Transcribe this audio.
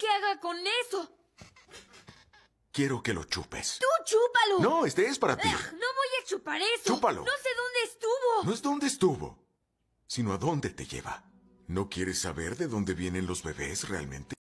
¿Qué haga con eso? Quiero que lo chupes. ¡Tú chúpalo! No, este es para ti. Ah, no voy a chupar eso. Chúpalo. No sé dónde estuvo. No es dónde estuvo, sino a dónde te lleva. ¿No quieres saber de dónde vienen los bebés realmente?